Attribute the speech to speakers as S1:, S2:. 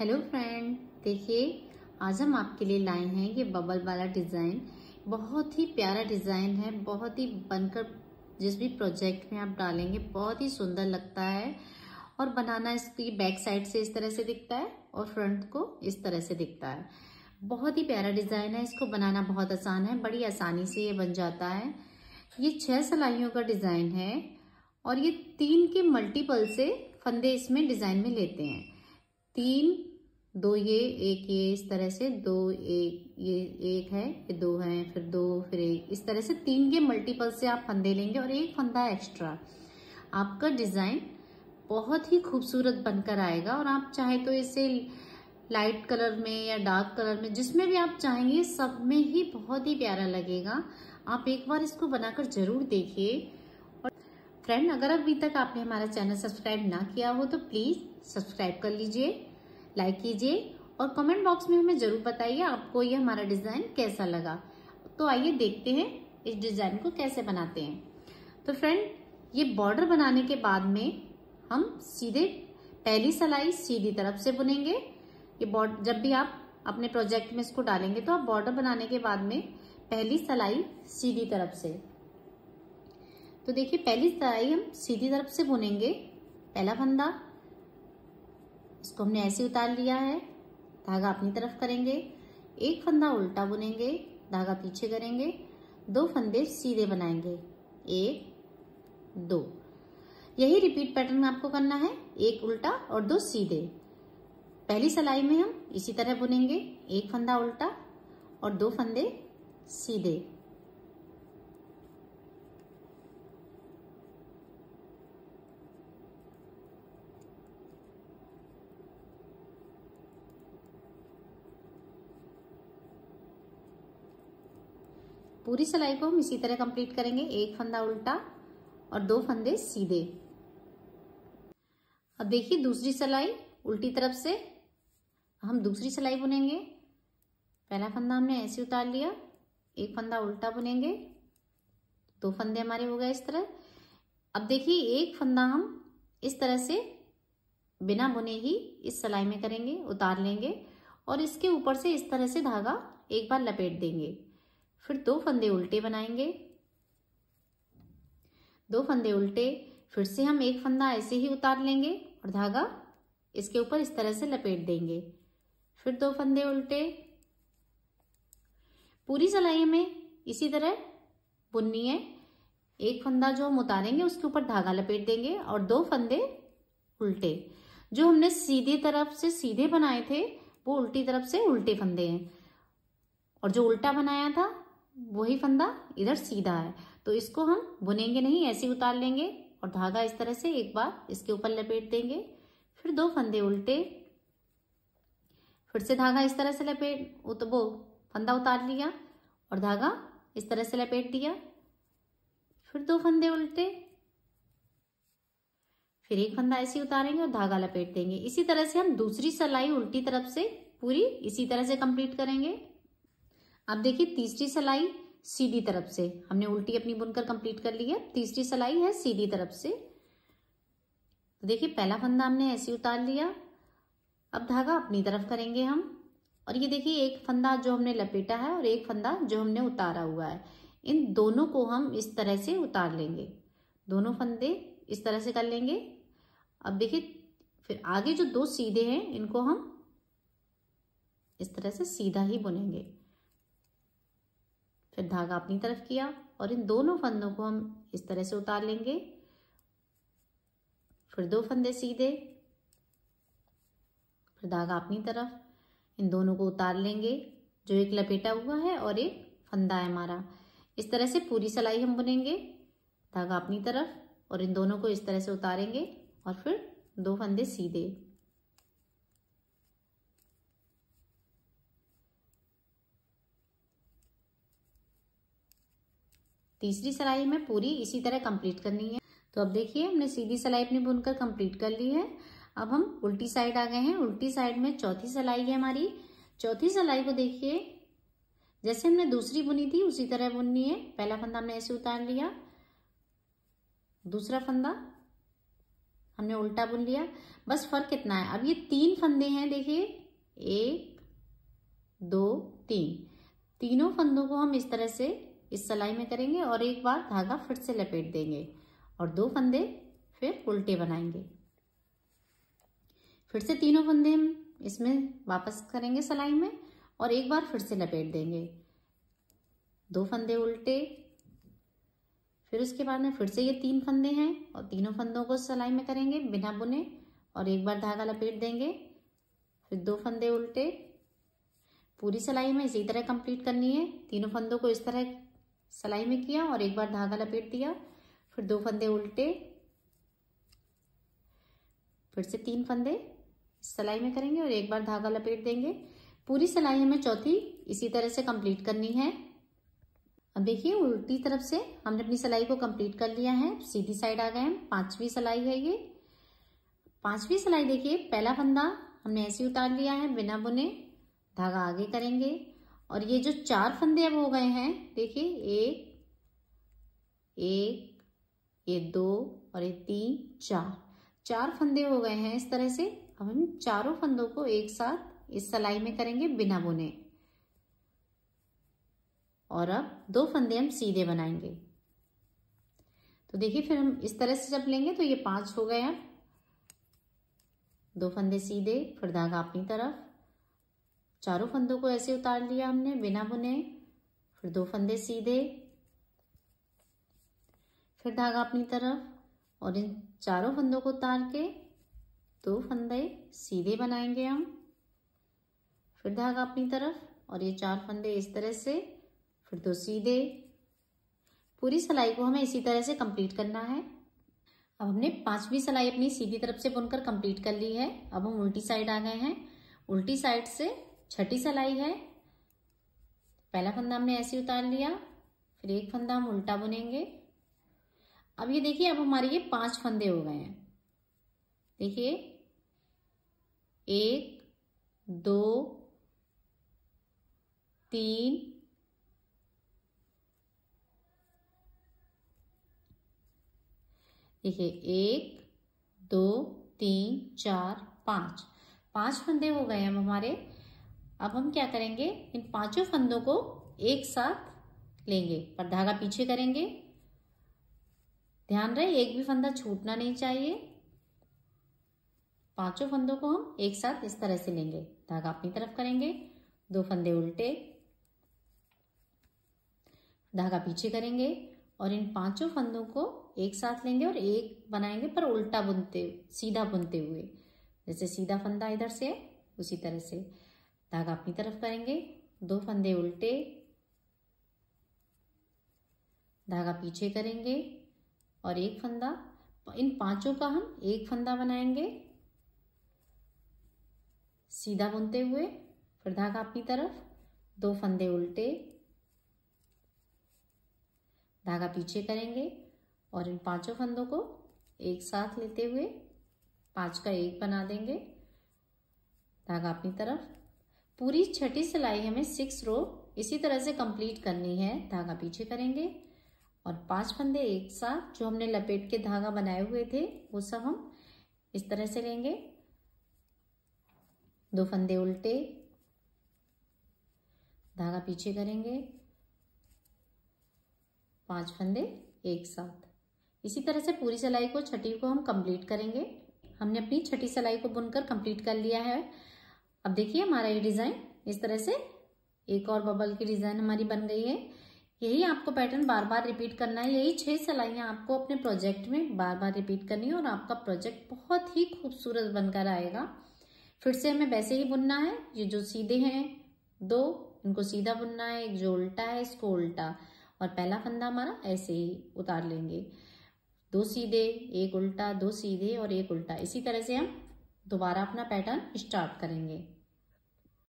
S1: hello friend देखिए आज हम आपके लिए लाए हैं ये बबल वाला डिज़ाइन बहुत ही प्यारा डिज़ाइन है बहुत ही बनकर जिस भी प्रोजेक्ट में आप डालेंगे बहुत ही सुंदर लगता है और बनाना इसकी बैक साइड से इस तरह से दिखता है और फ्रंट को इस तरह से दिखता है बहुत ही प्यारा डिज़ाइन है इसको बनाना बहुत आसान है बड़ी आसानी से ये बन जाता है ये छः सलाइयों का डिज़ाइन है और ये तीन के मल्टीपल से फंदे इसमें डिज़ाइन में लेते हैं तीन दो ये एक ये इस तरह से दो एक ये एक है ये दो है फिर दो फिर एक इस तरह से तीन के मल्टीपल से आप फंदे लेंगे और एक फंदा एक्स्ट्रा आपका डिज़ाइन बहुत ही खूबसूरत बनकर आएगा और आप चाहे तो इसे लाइट कलर में या डार्क कलर में जिसमें भी आप चाहेंगे सब में ही बहुत ही प्यारा लगेगा आप एक बार इसको बनाकर ज़रूर देखिए और फ्रेंड अगर अभी तक आपने हमारा चैनल सब्सक्राइब ना किया हो तो प्लीज़ सब्सक्राइब कर लीजिए लाइक कीजिए और कमेंट बॉक्स में हमें जरूर बताइए आपको ये हमारा डिज़ाइन कैसा लगा तो आइए देखते हैं इस डिज़ाइन को कैसे बनाते हैं तो फ्रेंड ये बॉर्डर बनाने के बाद में हम सीधे पहली सलाई सीधी तरफ से बुनेंगे ये बॉर्डर जब भी आप अपने प्रोजेक्ट में इसको डालेंगे तो आप बॉर्डर बनाने के बाद में पहली सलाई सीधी तरफ से तो देखिए पहली सलाई हम सीधी तरफ से बुनेंगे पहला फंदा इसको हमने ऐसे उतार लिया है धागा अपनी तरफ करेंगे एक फंदा उल्टा बुनेंगे धागा पीछे करेंगे दो फंदे सीधे बनाएंगे एक दो यही रिपीट पैटर्न आपको करना है एक उल्टा और दो सीधे पहली सलाई में हम इसी तरह बुनेंगे एक फंदा उल्टा और दो फंदे सीधे पूरी सिलाई को हम इसी तरह कंप्लीट करेंगे एक फंदा उल्टा और दो फंदे सीधे अब देखिए दूसरी सिलाई उल्टी तरफ से हम दूसरी सिलाई बुनेंगे पहला फंदा हमने ऐसे उतार लिया एक फंदा उल्टा बुनेंगे दो फंदे हमारे हो गए इस तरह अब देखिए एक फंदा हम इस तरह से बिना बुने ही इस सिलाई में करेंगे उतार लेंगे और इसके ऊपर से इस तरह से धागा एक बार लपेट देंगे फिर दो फंदे उल्टे बनाएंगे दो फंदे उल्टे फिर से हम एक फंदा ऐसे ही उतार लेंगे और धागा इसके ऊपर इस तरह से लपेट देंगे फिर दो फंदे उल्टे पूरी सिलाई में इसी तरह बुननी है एक फंदा जो हम उतारेंगे उसके ऊपर धागा लपेट देंगे और दो फंदे उल्टे जो हमने सीधी तरफ से सीधे बनाए थे वो उल्टी तरफ से उल्टे फंदे हैं और जो उल्टा बनाया था वही फंदा इधर सीधा है तो इसको हम बुनेंगे नहीं ऐसे उतार लेंगे और धागा इस तरह से एक बार इसके ऊपर लपेट देंगे फिर दो फंदे उल्टे फिर से धागा इस तरह से लपेट उत, तो वो फंदा उतार लिया और धागा इस तरह से लपेट दिया फिर दो फंदे उल्टे फिर एक फंदा ऐसे उतारेंगे और धागा लपेट देंगे इसी तरह से हम दूसरी सलाई उल्टी तरफ से पूरी इसी तरह से कंप्लीट करेंगे अब देखिए तीसरी सिलाई सीधी तरफ से हमने उल्टी अपनी बुनकर कंप्लीट कर ली है तीसरी सलाई है सीधी तरफ से तो देखिए पहला फंदा हमने ऐसे उतार लिया अब धागा अपनी तरफ करेंगे हम और ये देखिए एक फंदा जो हमने लपेटा है और एक फंदा जो हमने उतारा हुआ है इन दोनों को हम इस तरह से उतार लेंगे दोनों फंदे इस तरह से कर लेंगे अब देखिए फिर आगे जो दो सीधे हैं इनको हम इस तरह से सीधा ही बुनेंगे फिर धागा अपनी तरफ किया और इन दोनों फंदों को हम इस तरह से उतार लेंगे फिर दो फंदे सीधे फिर धागा अपनी तरफ इन दोनों को उतार लेंगे जो एक लपेटा हुआ है और एक फंदा है हमारा इस तरह से पूरी सिलाई हम बुनेंगे धागा अपनी तरफ और इन दोनों को इस तरह से उतारेंगे और फिर दो फंदे सीधे तीसरी सिलाई हमें पूरी इसी तरह कंप्लीट करनी है तो अब देखिए हमने सीधी सिलाई अपनी बुनकर कंप्लीट कर ली है अब हम उल्टी साइड आ गए हैं उल्टी साइड में चौथी सिलाई है हमारी चौथी सिलाई को देखिए जैसे हमने दूसरी बुनी थी उसी तरह बुननी है पहला फंदा हमने ऐसे उतार लिया दूसरा फंदा हमने उल्टा बुन लिया बस फर्क कितना है अब ये तीन फंदे हैं देखिए एक दो तीन तीनों फंदों को हम इस तरह से इस सलाई में करेंगे और एक बार धागा फिर से लपेट देंगे और दो फंदे फिर उल्टे बनाएंगे फिर से तीनों फंदे हम इसमें वापस करेंगे सलाई में और एक बार फिर से लपेट देंगे दो फंदे उल्टे फिर उसके बाद में फिर से ये तीन फंदे हैं और तीनों फंदों को सलाई में करेंगे बिना बुने और एक बार धागा लपेट देंगे फिर दो फंदे उल्टे पूरी सलाई में इसी तरह कंप्लीट करनी है तीनों फंदों को इस तरह सलाई में किया और एक बार धागा लपेट दिया फिर दो फंदे उल्टे फिर से तीन फंदे सिलाई में करेंगे और एक बार धागा लपेट देंगे पूरी सिलाई हमें चौथी इसी तरह से कंप्लीट करनी है अब देखिए उल्टी तरफ से हमने अपनी सिलाई को कंप्लीट कर लिया है सीधी साइड आ गए हम पांचवी सिलाई है ये पांचवी सिलाई देखिए पहला फंदा हमने ऐसे उतार लिया है बिना बुने धागा आगे करेंगे और ये जो चार फंदे अब हो गए हैं देखिए एक एक ये दो और ये तीन चार चार फंदे हो गए हैं इस तरह से अब हम चारों फंदों को एक साथ इस सलाई में करेंगे बिना बुने और अब दो फंदे हम सीधे बनाएंगे तो देखिए फिर हम इस तरह से जब लेंगे तो ये पांच हो गए अब दो फंदे सीधे फिर धागा अपनी तरफ चारों फंदों को ऐसे उतार लिया हमने बिना बुने फिर दो फंदे सीधे फिर धागा अपनी तरफ और इन चारों फंदों को उतार के दो फंदे सीधे बनाएंगे हम फिर धागा अपनी तरफ और ये चार फंदे इस तरह से फिर दो सीधे पूरी सिलाई को हमें इसी तरह से कंप्लीट करना है अब हमने पांचवी सिलाई अपनी सीधी तरफ से बुनकर कंप्लीट कर ली है अब हम उल्टी साइड आ गए हैं उल्टी साइड से छठी सलाई है पहला फंदा हमने ऐसे उतार लिया फिर एक फंदा हम उल्टा बुनेंगे अब ये देखिए अब हमारे ये पांच फंदे हो गए हैं देखिए एक दो तीन देखिए एक दो तीन चार पांच पांच फंदे हो गए हम हमारे अब हम क्या करेंगे इन पांचों फंदों को एक साथ लेंगे पर धागा पीछे करेंगे ध्यान रहे एक भी फंदा छूटना नहीं चाहिए पांचों फंदों को हम एक साथ इस तरह से लेंगे धागा अपनी तरफ करेंगे दो फंदे उल्टे धागा पीछे करेंगे और इन पांचों फंदों को एक साथ लेंगे और एक बनाएंगे पर उल्टा बुनते सीधा बुनते हुए जैसे सीधा फंदा इधर से उसी तरह से धागा अपनी तरफ करेंगे दो फंदे उल्टे धागा पीछे करेंगे और एक फंदा इन पांचों का हम एक फंदा बनाएंगे सीधा बुनते हुए फिर धागा अपनी तरफ दो फंदे उल्टे धागा पीछे करेंगे और इन पांचों फंदों को एक साथ लेते हुए पांच का एक बना देंगे धागा अपनी तरफ पूरी छठी सिलाई हमें सिक्स रो इसी तरह से कंप्लीट करनी है धागा पीछे करेंगे और पांच फंदे एक साथ जो हमने लपेट के धागा बनाए हुए थे वो सब हम इस तरह से लेंगे दो फंदे उल्टे धागा पीछे करेंगे पांच फंदे एक साथ इसी तरह से पूरी सिलाई को छठी को हम कंप्लीट करेंगे हमने अपनी छठी सिलाई को बुनकर कंप्लीट कर लिया है अब देखिए हमारा ये डिज़ाइन इस तरह से एक और बबल की डिज़ाइन हमारी बन गई है यही आपको पैटर्न बार बार रिपीट करना है यही छह सिलाइयाँ आपको अपने प्रोजेक्ट में बार बार रिपीट करनी है और आपका प्रोजेक्ट बहुत ही खूबसूरत बनकर आएगा फिर से हमें वैसे ही बुनना है ये जो सीधे हैं दो इनको सीधा बुनना है एक जो उल्टा है इसको उल्टा और पहला फंदा हमारा ऐसे ही उतार लेंगे दो सीधे एक उल्टा दो सीधे और एक उल्टा इसी तरह से हम दोबारा अपना पैटर्न स्टार्ट करेंगे